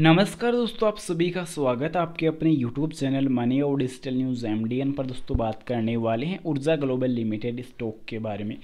नमस्कार दोस्तों आप सभी का स्वागत है आपके अपने यूट्यूब चैनल मनी और डिजिटल न्यूज़ एम पर दोस्तों बात करने वाले हैं ऊर्जा ग्लोबल लिमिटेड स्टॉक के बारे में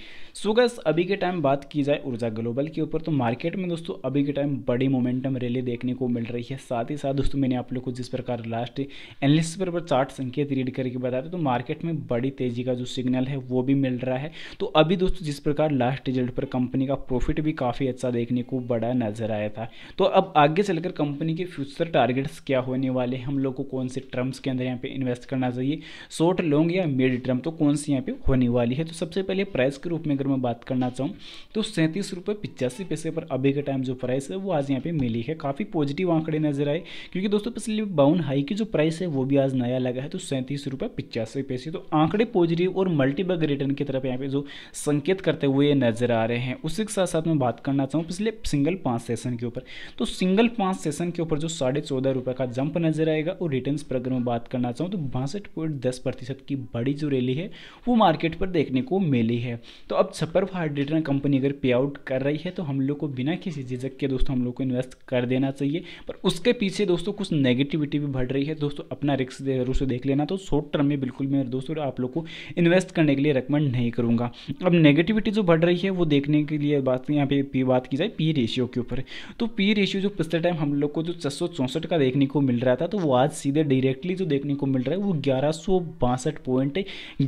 सो गैस अभी के टाइम बात की जाए ऊर्जा ग्लोबल के ऊपर तो मार्केट में दोस्तों अभी के टाइम बड़ी मोमेंटम रैली देखने को मिल रही है साथ ही साथ दोस्तों मैंने आप लोग को जिस प्रकार लास्ट एनलिस पर चार्ट संकेत रीड करके बताया तो मार्केट में बड़ी तेज़ी का जो सिग्नल है वो भी मिल रहा है तो अभी दोस्तों जिस प्रकार लास्ट रिजल्ट पर कंपनी का प्रॉफिट भी काफ़ी अच्छा देखने को बड़ा नजर आया था तो अब आगे चलकर कंपनी कंपनी के फ्यूचर टारगेट्स क्या होने वाले हैं हम लोग को कौन से टर्म्स के अंदर यहाँ पे इन्वेस्ट करना चाहिए शॉर्ट लॉन्ग या मिड टर्म तो कौन सी यहाँ पे होने वाली है तो सबसे पहले प्राइस के रूप में अगर मैं बात करना चाहूँ तो सैंतीस रुपये पिचासी पैसे पर अभी के टाइम जो प्राइस है वो आज यहाँ पे मिली है काफ़ी पॉजिटिव आंकड़े नजर आए क्योंकि दोस्तों पिछले बाउन हाई की जो प्राइस है वो भी आज नया लगा है तो सैंतीस रुपये पिचासी पैसे तो आंकड़े पॉजिटिव और मल्टीबग रिटर्न की तरफ यहाँ पे जो संकेत करते हुए नजर आ रहे हैं उसी के साथ साथ मैं बात करना चाहूँ पिछले सिंगल पाँच सेशन के ऊपर तो सिंगल पाँच सेशन के ऊपर जो साढ़े चौदह रुपये का जंप नजर आएगा और रिटर्न पर अगर मैं बात करना चाहूँ तो बासठ पॉइंट दस प्रतिशत की बड़ी जो रैली है वो मार्केट पर देखने को मिली है तो अब छप्पर हार्ड रिटर्न कंपनी अगर पे आउट कर रही है तो हम लोग को बिना किसी झिझक के दोस्तों हम लोग को इन्वेस्ट कर देना चाहिए पर उसके पीछे दोस्तों कुछ नेगेटिविटी भी बढ़ रही है दोस्तों अपना रिक्स जरूर से देख लेना तो शॉर्ट टर्म में बिल्कुल मैं दोस्तों आप लोग को इन्वेस्ट करने के लिए रिकमेंड नहीं करूँगा अब नेगेटिविटी जो बढ़ रही है वो देखने के लिए बात यहाँ पे बात की जाए पी रेशियो के ऊपर तो पी रेशियो जो पिछले टाइम हम लोग को जो छः का देखने को मिल रहा था तो वो आज सीधे डायरेक्टली जो देखने को मिल रहा है वो ग्यारह पॉइंट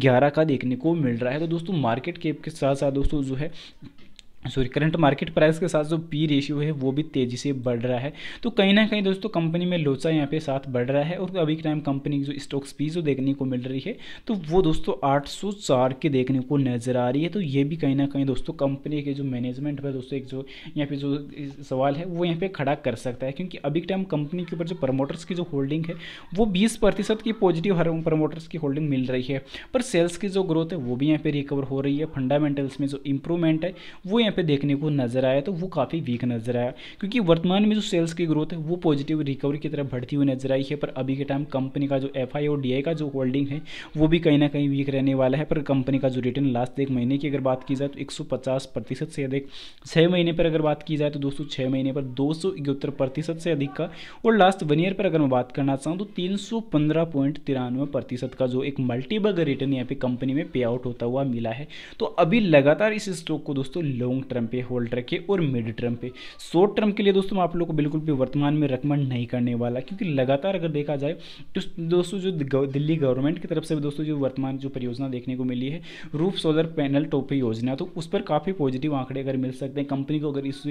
ग्यारह का देखने को मिल रहा है तो दोस्तों मार्केट के साथ साथ दोस्तों जो है सॉरी करंट मार्केट प्राइस के साथ जो पी रेशियो है वो भी तेज़ी से बढ़ रहा है तो कहीं ना कहीं दोस्तों कंपनी में लोचा यहाँ पे साथ बढ़ रहा है और अभी टाइम कंपनी की जो स्टॉक्स पी जो देखने को मिल रही है तो वो दोस्तों 804 के देखने को नज़र आ रही है तो ये भी कहीं ना कहीं दोस्तों कंपनी के जो मैनेजमेंट है दोस्तों एक जो यहाँ पे जो सवाल है वो यहाँ पर खड़ा कर सकता है क्योंकि अभी टाइम कंपनी के ऊपर जो प्रमोटर्स की जो होल्डिंग है वो बीस की पॉजिटिव हर प्रमोटर्स की होल्डिंग मिल रही है पर सेल्स की जो ग्रोथ है वो भी यहाँ पर रिकवर हो रही है फंडामेंटल्स में जो इंप्रूवमेंट है वो यहाँ पे देखने को नजर आया तो वो काफ़ी वीक नजर आया क्योंकि वर्तमान में जो सेल्स की ग्रोथ है वो पॉजिटिव रिकवरी की तरफ बढ़ती हुई नजर आई है पर अभी के टाइम कंपनी का जो एफ और डी का जो होल्डिंग है वो भी कहीं ना कहीं वीक रहने वाला है पर कंपनी का जो रिटर्न लास्ट एक महीने की अगर बात की जाए तो एक से अधिक छः महीने पर अगर बात की जाए तो दोस्तों छः महीने पर दो प्रतिशत से अधिक का और लास्ट वन ईयर पर अगर मैं बात करना चाहूँ तो तीन पॉइंट तिरानवे प्रतिशत का जो एक मल्टीबगर रिटर्न यहाँ पे कंपनी में पे आउट होता हुआ मिला है तो अभी लगातार इस स्टॉक को दोस्तों लॉन्ग लॉन्ग टर्म पे होल्ड रखे और मिड टर्म पे शॉर्ट टर्म के लिए दोस्तों मैं आप लोग को बिल्कुल भी वर्तमान में रिकमेंड नहीं करने वाला क्योंकि लगातार अगर देखा जाए तो दोस्तों जो दिल्ली गवर्नमेंट की तरफ से दोस्तों जो वर्तमान जो परियोजना देखने को मिली है रूफ सोलर पैनल टोपी योजना तो उस पर काफ़ी पॉजिटिव आंकड़े अगर मिल सकते हैं कंपनी को अगर इस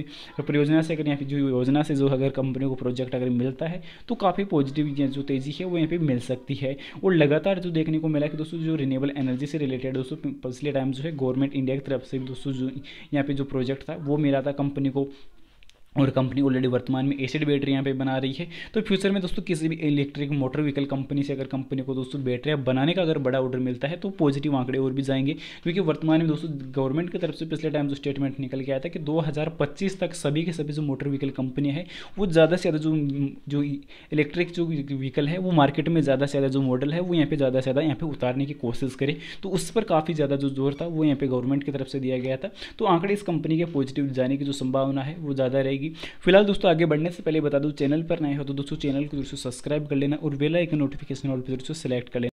परियोजना से अगर या पे जो योजना से जो अगर कंपनी को प्रोजेक्ट अगर मिलता है तो काफ़ी पॉजिटिव जो तेज़ी है वो यहाँ पे मिल सकती है और लगातार जो देखने को मिला कि दोस्तों जो रिनेबल एनर्जी से रिलेटेड दोस्तों पिछले टाइम जो है गवर्नमेंट इंडिया की तरफ से दोस्तों जो यहाँ पे जो प्रोजेक्ट था वो मिला था कंपनी को और कंपनी ऑलरेडी वर्तमान में एसिड बैटरी यहाँ पे बना रही है तो फ्यूचर में दोस्तों किसी भी इलेक्ट्रिक मोटर व्हीकल कंपनी से अगर कंपनी को दोस्तों बैटरी बनाने का अगर बड़ा ऑर्डर मिलता है तो पॉजिटिव आंकड़े और भी जाएंगे क्योंकि वर्तमान में दोस्तों गवर्नमेंट की तरफ से पिछले टाइम जो स्टेटमेंट निकल के आया था कि दो तक सभी के सभी जो मोटर व्हीकल कंपनी है वो ज़्यादा से ज़्यादा जो जो इलेक्ट्रिक जो व्हीकल है वो मार्केट में ज़्यादा से ज़्यादा जो मॉडल है वो यहाँ पर ज़्यादा से ज़्यादा यहाँ पर उतारने की कोशिश करे तो उस पर काफ़ी ज़्यादा जो जोर था वो यहाँ पर गवर्नमेंट की तरफ से दिया गया था तो आंकड़े इस कंपनी के पॉजिटिव जाने की जो संभावना है वो ज़्यादा रहेगी जाएगी फिलहाल दोस्तों आगे बढ़ने से पहले बता दूँ चैनल पर नए हो तो दोस्तों चैनल को दोस्तों सब्सक्राइब कर लेना और वेला एक नोटिफिकेशन ऑल पर दोस्तों सेलेक्ट कर लेना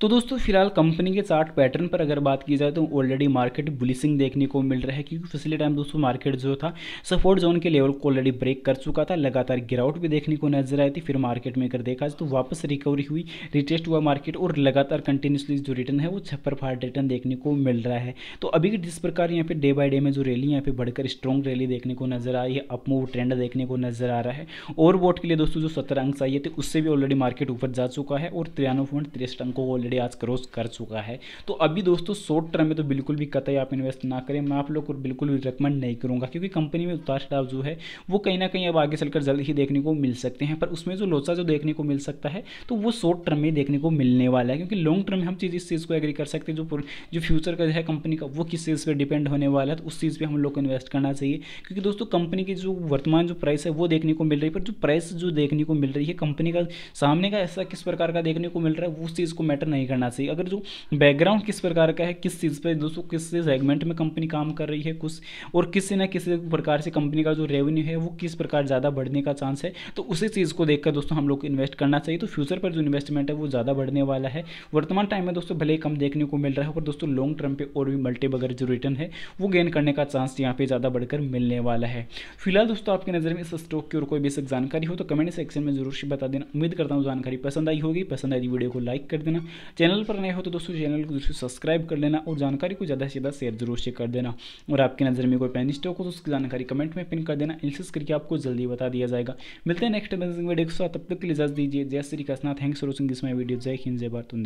तो दोस्तों फिलहाल कंपनी के चार्ट पैटर्न पर अगर बात की जाए तो ऑलरेडी मार्केट बुलिसिंग देखने को मिल रहा है क्योंकि पिछले टाइम दोस्तों मार्केट जो था सपोर्ट जोन के लेवल को ऑलरेडी ब्रेक कर चुका था लगातार गिरावट भी देखने को नजर आई थी फिर मार्केट में अगर देखा जाए तो वापस रिकवरी हुई रिटेस्ट हुआ मार्केट और लगातार कंटिन्यूसली जो रिटर्न है वो छप्पर फाट रिटर्न देखने को मिल रहा है तो अभी जिस प्रकार यहाँ पे डे बाय डे में जो रैली यहाँ पे बढ़कर स्ट्रॉन्ग रैली देखने को नजर आई है अपमूव ट्रेंड देखने को नजर आ रहा है और वोट के लिए दोस्तों जो सत्रह अंक चाहिए थे उससे भी ऑलरेडी मार्केट ऊपर जा चुका है और तिरानवे पॉइंट तिरसठ अंकों को ऑलरेडी ऑलरेडी आज क्रॉस कर चुका है तो अभी दोस्तों शॉर्ट टर्म में तो बिल्कुल भी कतई आप इन्वेस्ट ना करें मैं आप लोग को बिल्कुल भी रिकमेंड नहीं करूँगा क्योंकि कंपनी में उतार चढ़ाव जो है वो कहीं ना कहीं अब आगे चलकर जल्द ही देखने को मिल सकते हैं पर उसमें जो लोचा जो देखने को मिल सकता है तो वो शॉर्ट टर्म में देखने को मिलने वाला है क्योंकि लॉन्ग टर्म में हम चीज़ इस चीज़ को एग्री कर सकते हैं जो जो फ्यूचर का है कंपनी का वो किस चीज़ पर डिपेंड होने वाला है तो उस चीज़ पर हम लोग को इन्वेस्ट करना चाहिए क्योंकि दोस्तों कंपनी की जो वर्तमान जो प्राइस है वो देखने को मिल रही है पर जो प्राइस जो देखने को मिल रही है कंपनी का सामने का ऐसा किस प्रकार का देखने को मिल रहा है उस चीज़ को मैटर नहीं करना चाहिए अगर जो बैकग्राउंड किस प्रकार का है किस चीज़ पर दोस्तों किस सेगमेंट में कंपनी काम कर रही है कुछ और किसी न किसी प्रकार से कंपनी का जो रेवेन्यू है वो किस प्रकार ज़्यादा बढ़ने का चांस है तो उसी चीज़ को देखकर दोस्तों हम लोग को इन्वेस्ट करना चाहिए तो फ्यूचर पर जो इन्वेस्टमेंट है वो ज़्यादा बढ़ने वाला है वर्तमान टाइम में दोस्तों भले ही कम देखने को मिल रहा है पर दोस्तों लॉन्ग टर्म पे और भी मल्टी बगर जो रिटर्न है वो गेन करने का चांस यहाँ पे ज़्यादा बढ़कर मिलने वाला है फिलहाल दोस्तों आपकी नज़र में इस स्टॉक की और कोई बेसिक जानकारी हो तो कमेंट सेक्शन में जरूर से बता देना उम्मीद करता हूँ जानकारी पसंद आई होगी पसंद आई वीडियो को लाइक कर देना चैनल पर नए हो तो दोस्तों चैनल को दोस्तों सब्सक्राइब कर लेना और जानकारी को ज़्यादा से ज़्यादा शेयर जरूर से कर देना और आपकी नज़र में कोई पैनिस्ट स्टॉक हो तो उसकी जानकारी कमेंट में पिन कर देना एनालिसिस करके आपको जल्दी बता दिया जाएगा मिलते हैं नेक्स्ट वीडियो के साथ तब तक के लिए इजाज़ दीजिए जय Shri Krishna thanks for watching this my video जय हिंद जय भारत